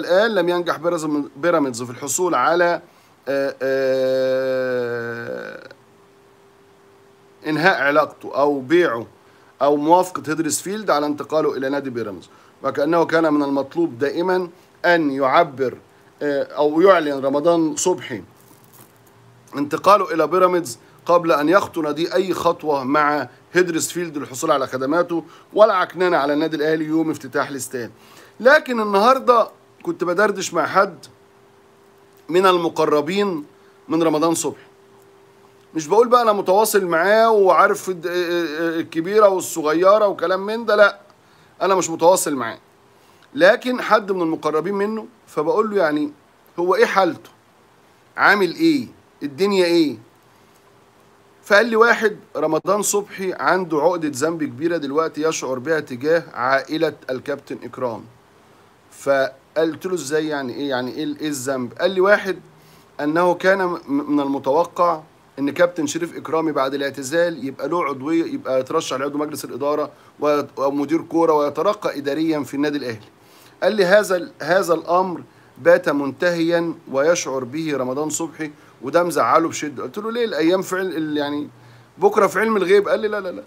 الآن لم ينجح بيراميدز في الحصول على آه، آه، إنهاء علاقته أو بيعه أو موافقة هيدرسفيلد على انتقاله إلى نادي بيراميدز وكأنه كان من المطلوب دائما أن يعبر آه، أو يعلن رمضان صبحي انتقاله إلى بيراميدز قبل أن يخطو نادي أي خطوة مع هيدرسفيلد للحصول على خدماته ولا عكنانة على النادي الأهلي يوم افتتاح الاستاد لكن النهارده كنت بدردش مع حد من المقربين من رمضان صبحي مش بقول بقى انا متواصل معاه وعارف آه، آه، آه، الكبيره والصغيره وكلام من ده لا انا مش متواصل معاه لكن حد من المقربين منه فبقول له يعني هو ايه حالته عامل ايه الدنيا ايه فقال لي واحد رمضان صبحي عنده عقدة ذنب كبيرة دلوقتي يشعر بها تجاه عائلة الكابتن إكرام ف قلت له ازاي يعني ايه يعني ايه, إيه الذنب قال لي واحد انه كان من المتوقع ان كابتن شريف اكرامي بعد الاعتزال يبقى له عضويه يبقى يترشح لعضو مجلس الاداره ومدير كوره ويترقى اداريا في النادي الاهلي قال لي هذا هذا الامر بات منتهيا ويشعر به رمضان صبحي وده مزعله بشده قلت له ليه الايام في يعني بكره في علم الغيب قال لي لا لا لا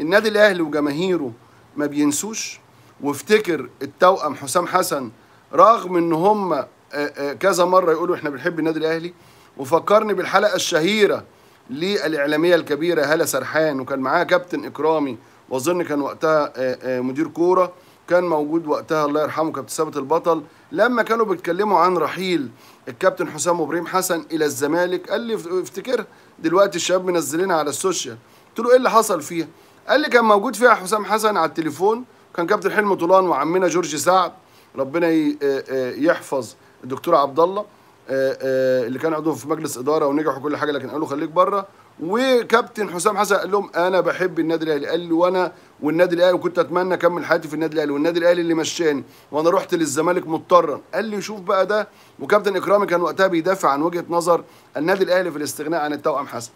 النادي الاهلي وجماهيره ما بينسوش وافتكر التوأم حسام حسن رغم ان هم آه، آه، كذا مره يقولوا احنا بنحب النادي الاهلي وفكرني بالحلقه الشهيره للاعلاميه الكبيره هاله سرحان وكان معاها كابتن اكرامي واظن كان وقتها آه، مدير كوره كان موجود وقتها الله يرحمه كابتن ثابت البطل لما كانوا بيتكلموا عن رحيل الكابتن حسام ابراهيم حسن الى الزمالك قال لي افتكرها دلوقتي الشباب منزلينها على السوشيال قلت له ايه اللي حصل فيها؟ قال لي كان موجود فيها حسام حسن على التليفون كان كابتن حلمي طولان وعمنا جورج سعد ربنا آه، آه، يحفظ الدكتور عبد الله آه، اللي كان عضو في مجلس اداره ونجح وكل حاجه لكن قال له خليك بره وكابتن حسام حسن قال لهم انا بحب النادي الاهلي قال لي وانا والنادي الاهلي وكنت اتمنى اكمل حياتي في النادي الاهلي والنادي الاهلي اللي مشاني وانا رحت للزمالك مضطرا قال لي شوف بقى ده وكابتن اكرامي كان وقتها بيدافع عن وجهه نظر النادي الاهلي في الاستغناء عن التوأم حسن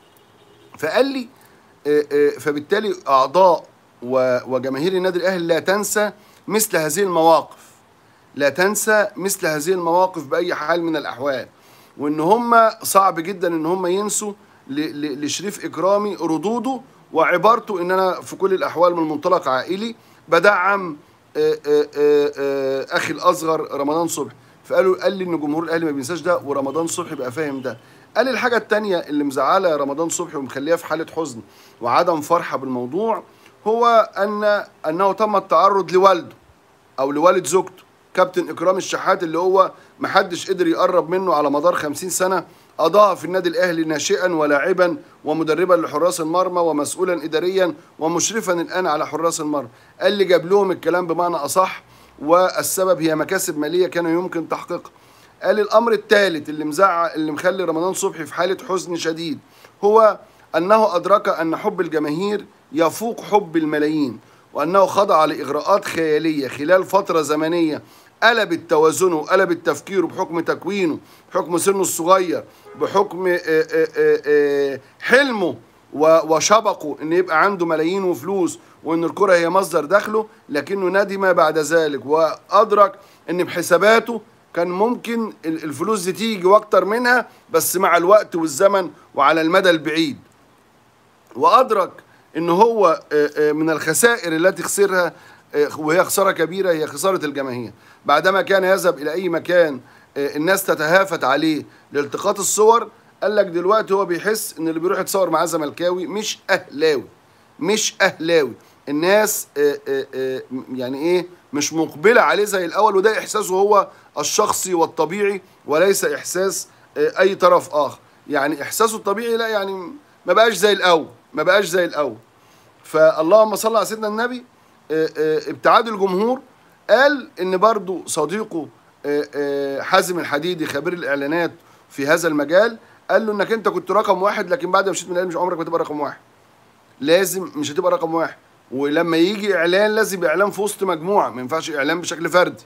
فقال لي فبالتالي اعضاء وجماهير النادي الاهلي لا تنسى مثل هذه المواقف لا تنسى مثل هذه المواقف باي حال من الاحوال وان هم صعب جدا ان هم ينسوا لشريف اكرامي ردوده وعبارته ان انا في كل الاحوال من منطلق عائلي بدعم آه، آه، آه، اخي الاصغر رمضان صبحي فقالوا قال لي ان جمهور الاهلي ما بينساش ده ورمضان صبحي بقى فاهم ده قال الحاجه الثانيه اللي مزعله رمضان صبحي ومخليها في حاله حزن وعدم فرحه بالموضوع هو ان انه تم التعرض لوالده او لوالد زوجته كابتن اكرام الشحات اللي هو محدش قدر يقرب منه على مدار 50 سنه أضاع في النادي الأهلي ناشئا ولاعبا ومدربا لحراس المرمى ومسؤولا إداريا ومشرفا الآن على حراس المرمى قال لي جاب لهم الكلام بمعنى أصح والسبب هي مكاسب مالية كان يمكن تحقيقها قال الأمر الثالث اللي مزعق اللي مخلي رمضان صبحي في حالة حزن شديد هو أنه أدرك أن حب الجماهير يفوق حب الملايين وأنه خضع لإغراءات خيالية خلال فترة زمنية قلبت توازنه وقلبت تفكيره بحكم تكوينه بحكم سنه الصغير بحكم آه، آه، آه، حلمه وشبقه ان يبقى عنده ملايين وفلوس وان الكرة هي مصدر دخله لكنه ندم بعد ذلك وادرك ان بحساباته كان ممكن الفلوس دي تيجي واكتر منها بس مع الوقت والزمن وعلى المدى البعيد وادرك ان هو من الخسائر التي خسرها آه، وهي خسارة كبيرة هي خسارة الجماهير بعدما كان يذهب إلى أي مكان آه، الناس تتهافت عليه لالتقاط الصور قال لك دلوقتي هو بيحس ان اللي بيروح يتصور معاه زملكاوي مش اهلاوي مش اهلاوي الناس آه، يعني ايه مش مقبله عليه زي الاول وده احساسه هو الشخصي والطبيعي وليس احساس اي طرف اخر يعني احساسه الطبيعي لا يعني ما بقاش زي الاول ما بقاش زي الاول فاللهم صل على سيدنا النبي آه، آه، ابتعاد الجمهور قال ان برضو صديقه آه، حازم الحديدي خبير الاعلانات في هذا المجال قال له انك انت كنت رقم واحد لكن بعد ما مشيت من مش عمرك ما تبقى رقم واحد لازم مش هتبقى رقم واحد ولما يجي اعلان لازم اعلان في وسط مجموعه ما ينفعش اعلان بشكل فردي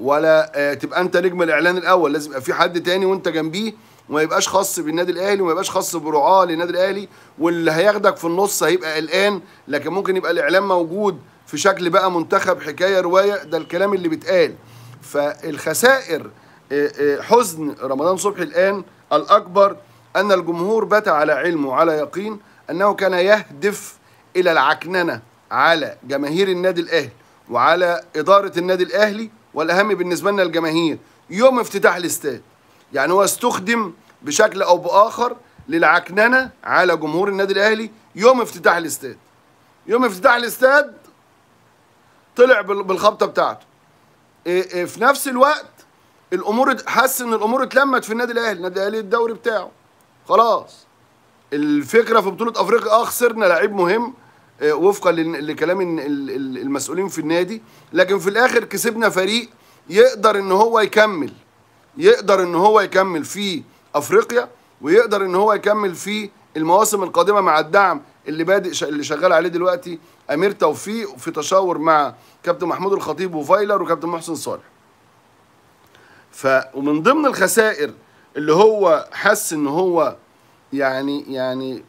ولا تبقى انت نجم الاعلان الاول لازم يبقى في حد تاني وانت جنبيه وما يبقاش خاص بالنادي الاهلي وما يبقاش خاص برعاه للنادي الاهلي واللي هياخدك في النص هيبقى قلقان لكن ممكن يبقى الاعلان موجود في شكل بقى منتخب حكايه روايه ده الكلام اللي بيتقال فالخسائر آه، آه، حزن رمضان صبحي الان الاكبر ان الجمهور بات على علم وعلى يقين انه كان يهدف الى العكننه على جماهير النادي الاهلي وعلى اداره النادي الاهلي والاهم بالنسبه لنا الجماهير يوم افتتاح الاستاد يعني هو استخدم بشكل او باخر للعكننه على جمهور النادي الاهلي يوم افتتاح الاستاد يوم افتتاح الاستاد طلع بالخبطه بتاعته إيه، إيه، في نفس الوقت الامور حس ان الامور اتلمت في النادي الاهلي النادي الاهلي الدوري بتاعه خلاص الفكره في بطوله افريقيا اه خسرنا لعيب مهم إيه، وفقا لكلام المسؤولين في النادي لكن في الاخر كسبنا فريق يقدر ان هو يكمل يقدر ان هو يكمل في افريقيا ويقدر ان هو يكمل في المواسم القادمه مع الدعم اللي بادئ اللي شغال عليه دلوقتي امير توفيق في تشاور مع كابتن محمود الخطيب وفايلر وكابتن محسن صالح ف ومن ضمن الخسائر اللي هو حس ان هو يعني يعني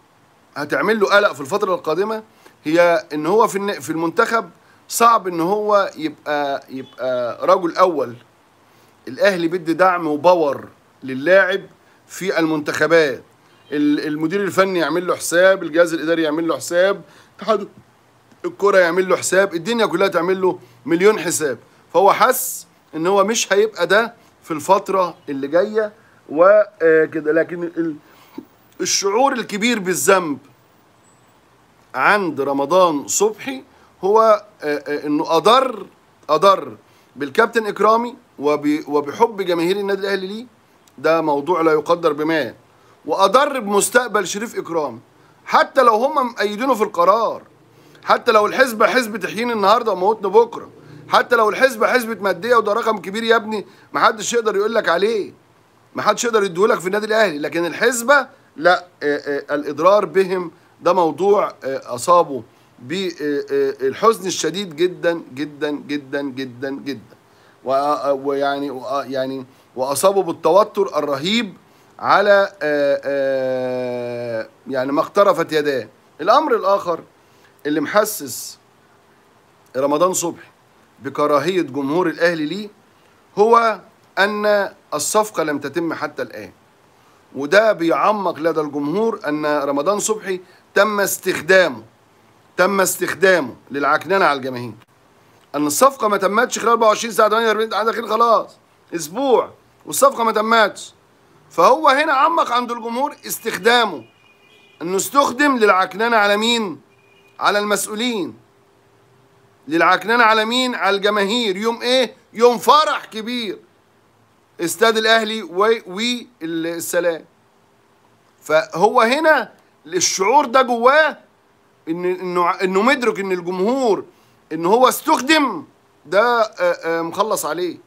هتعمل له قلق في الفتره القادمه هي ان هو في في المنتخب صعب ان هو يبقى يبقى رجل اول الاهلي بيدي دعم وباور للاعب في المنتخبات المدير الفني يعمل له حساب الجهاز الاداري يعمل له حساب اتحاد الكره يعمل له حساب الدنيا كلها تعمل له مليون حساب فهو حس ان هو مش هيبقى ده في الفتره اللي جايه وكده آه، لكن الشعور الكبير بالذنب عند رمضان صبحي هو آه، آه، انه اضر اضر بالكابتن اكرامي وبحب جماهير النادي الاهلي ليه ده موضوع لا يقدر بما واضر بمستقبل شريف اكرام حتى لو هم مأيدينه في القرار حتى لو الحزب حزب تحيين النهارده وموتنا بكره حتى لو الحزب حزب ماديه وده رقم كبير يا ابني محدش يقدر يقول لك عليه محدش يقدر يديهولك في النادي الاهلي لكن الحزبه لا الاضرار بهم ده موضوع اصابه بالحزن الشديد جدا جدا جدا جدا جدا ويعني يعني واصابه بالتوتر الرهيب على آه، آه، يعني ما اقترفت يداه الأمر الآخر اللي محسس رمضان صبحي بكراهية جمهور الأهلي ليه هو أن الصفقة لم تتم حتى الآن وده بيعمق لدى الجمهور أن رمضان صبحي تم استخدامه تم استخدامه للعكننة على الجماهير أن الصفقة ما تمتش خلال 24 ساعة 48 ساعة خلاص أسبوع والصفقة ما تمتش فهو هنا عمق عند الجمهور استخدامه انه استخدم للعكننه على مين؟ على المسؤولين للعكننه على مين؟ على الجماهير يوم ايه؟ يوم فرح كبير استاد الاهلي والسلام فهو هنا الشعور ده جواه ان انه انه مدرك ان الجمهور ان هو استخدم ده مخلص عليه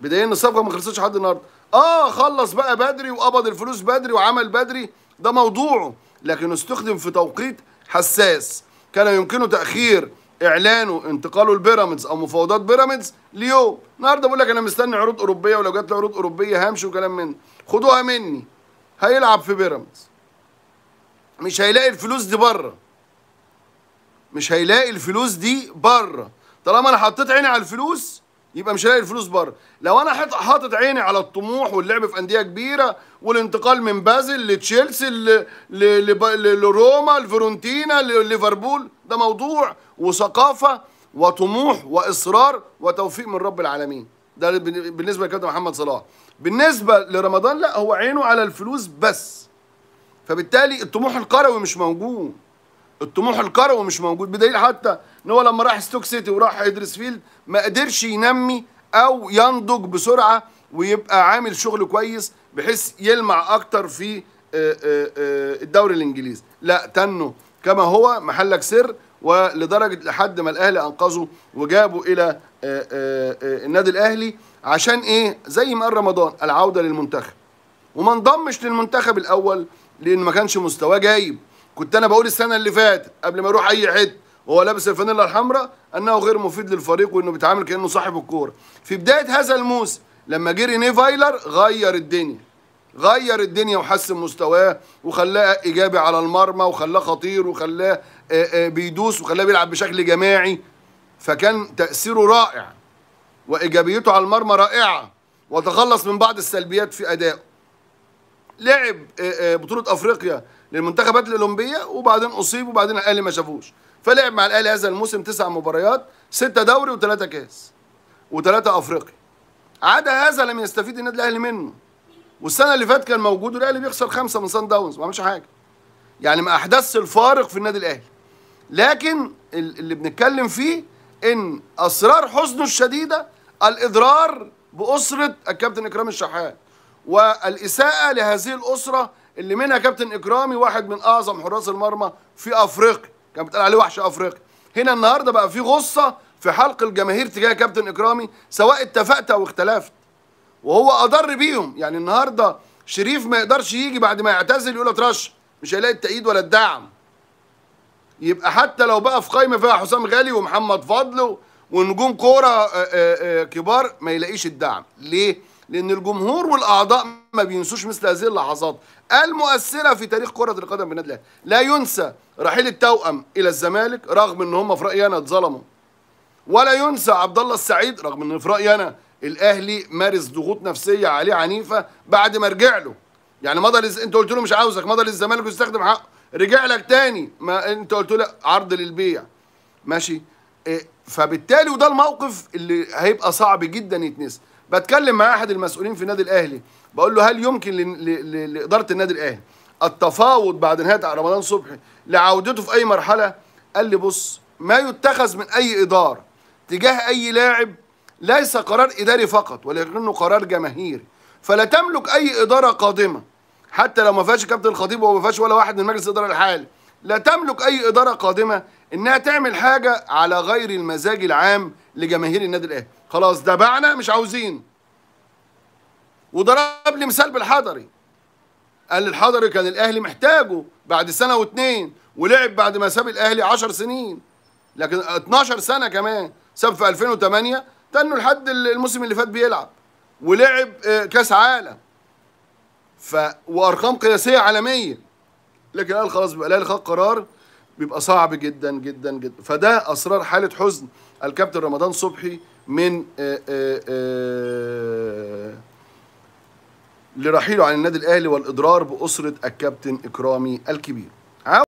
بدايه ان الصفقه ما خلصتش لحد النهارده اه خلص بقى بدري وقبض الفلوس بدري وعمل بدري ده موضوعه لكن استخدم في توقيت حساس كان يمكنه تاخير اعلانه انتقاله لبيراميدز او مفاوضات بيراميدز ليوم النهارده بقول لك انا مستني عروض اوروبيه ولو جات لي عروض اوروبيه همشي وكلام من خدوها مني هيلعب في بيراميدز مش هيلاقي الفلوس دي بره مش هيلاقي الفلوس دي بره طالما انا حطيت عيني على الفلوس يبقى مش هلاقي الفلوس بره لو انا حاطط عيني على الطموح واللعب في انديه كبيره والانتقال من بازل لتشيلسي لروما لفرونتينا لليفربول ده موضوع وثقافه وطموح واصرار وتوفيق من رب العالمين ده بالنسبه لكابتن محمد صلاح بالنسبه لرمضان لا هو عينه على الفلوس بس فبالتالي الطموح القروي مش موجود الطموح الكروي مش موجود بدليل حتى ان هو لما راح ستوك سيتي وراح فيلد ما قدرش ينمي او ينضج بسرعه ويبقى عامل شغل كويس بحيث يلمع اكتر في آه، آه، آه، الدوري الانجليزي لا تنو كما هو محلك سر ولدرجه لحد ما الاهلي انقذه وجابه الى النادي الاهلي عشان ايه زي ما قال رمضان العوده للمنتخب وما انضمش للمنتخب الاول لان ما كانش مستواه جايب كنت انا بقول السنه اللي فاتت قبل ما يروح اي حته وهو لابس الفانيلا الحمراء انه غير مفيد للفريق وانه بيتعامل كانه صاحب الكوره في بدايه هذا الموسم لما جه رينيه فايلر غير الدنيا غير الدنيا وحسن مستواه وخلاه ايجابي على المرمى وخلاه خطير وخلاه آه، آه، بيدوس وخلاه بيلعب بشكل جماعي فكان تاثيره رائع وايجابيته على المرمى رائعه وتخلص من بعض السلبيات في ادائه لعب آه، بطوله افريقيا للمنتخبات الاولمبيه وبعدين اصيب وبعدين الاهلي ما شافوش فلعب مع الاهلي هذا الموسم تسع مباريات سته دوري وثلاثه كاس وثلاثه افريقي عدا هذا لم يستفيد النادي الاهلي منه والسنه اللي فاتت كان موجود والاهلي بيخسر خمسه من سان داونز ما عملش حاجه يعني ما احدثش الفارق في النادي الاهلي لكن اللي بنتكلم فيه ان اسرار حزنه الشديده الاضرار باسره الكابتن اكرام الشحات والاساءه لهذه الاسره اللي منها كابتن اكرامي واحد من اعظم حراس المرمى في افريقيا كان بيتقال عليه وحش افريقيا هنا النهارده بقى في غصه في حلق الجماهير تجاه كابتن اكرامي سواء اتفقت او اختلفت وهو اضر بيهم يعني النهارده شريف ما يقدرش يجي بعد ما يعتزل يقول اترشح مش هيلاقي التأييد ولا الدعم يبقى حتى لو بقى في قايمه فيها حسام غالي ومحمد فضل ونجوم كوره آه، آه، آه، كبار ما يلاقيش الدعم ليه لأن الجمهور والأعضاء ما بينسوش مثل هذه اللحظات المؤثرة في تاريخ كرة القدم بالنادي الأهلي لا ينسى رحيل التوأم إلى الزمالك رغم إن هم في رأيي أنا اتظلموا ولا ينسى عبد الله السعيد رغم إن في رأيي أنا الأهلي مارس ضغوط نفسية عليه عنيفة بعد ما رجع له يعني مضى لز... انت قلت له مش عاوزك مضى للزمالك واستخدم حقه رجع لك تاني ما انت قلت له عرض للبيع ماشي إيه، فبالتالي وده الموقف اللي هيبقى صعب جدا يتنسى بتكلم مع احد المسؤولين في النادي الاهلي بقول له هل يمكن لاداره النادي الاهلي التفاوض بعد نهايه رمضان صبحي لعودته في اي مرحله قال لي بص ما يتخذ من اي اداره تجاه اي لاعب ليس قرار اداري فقط ولكنه قرار جماهيري فلا تملك اي اداره قادمه حتى لو ما فيهاش كابتن الخطيب وما فيهاش ولا واحد من مجلس الاداره الحالي لا تملك اي اداره قادمه انها تعمل حاجه على غير المزاج العام لجماهير النادي الاهلي خلاص ده بعنا مش عاوزين وضرب لي مثال بالحضري قال الحضري كان الاهلي محتاجه بعد سنه واتنين ولعب بعد ما ساب الاهلي 10 سنين لكن 12 سنه كمان ساب في 2008 تنه لحد الموسم اللي فات بيلعب ولعب آه، كاس عالم ف وارقام قياسيه عالميه لكن قال خلاص بقى الاهلي خد قرار بيبقى صعب جدا جدا جدا فده اسرار حاله حزن الكابتن رمضان صبحي من آه، آه، آه، لرحيله عن النادي الاهلي والاضرار باسره الكابتن اكرامي الكبير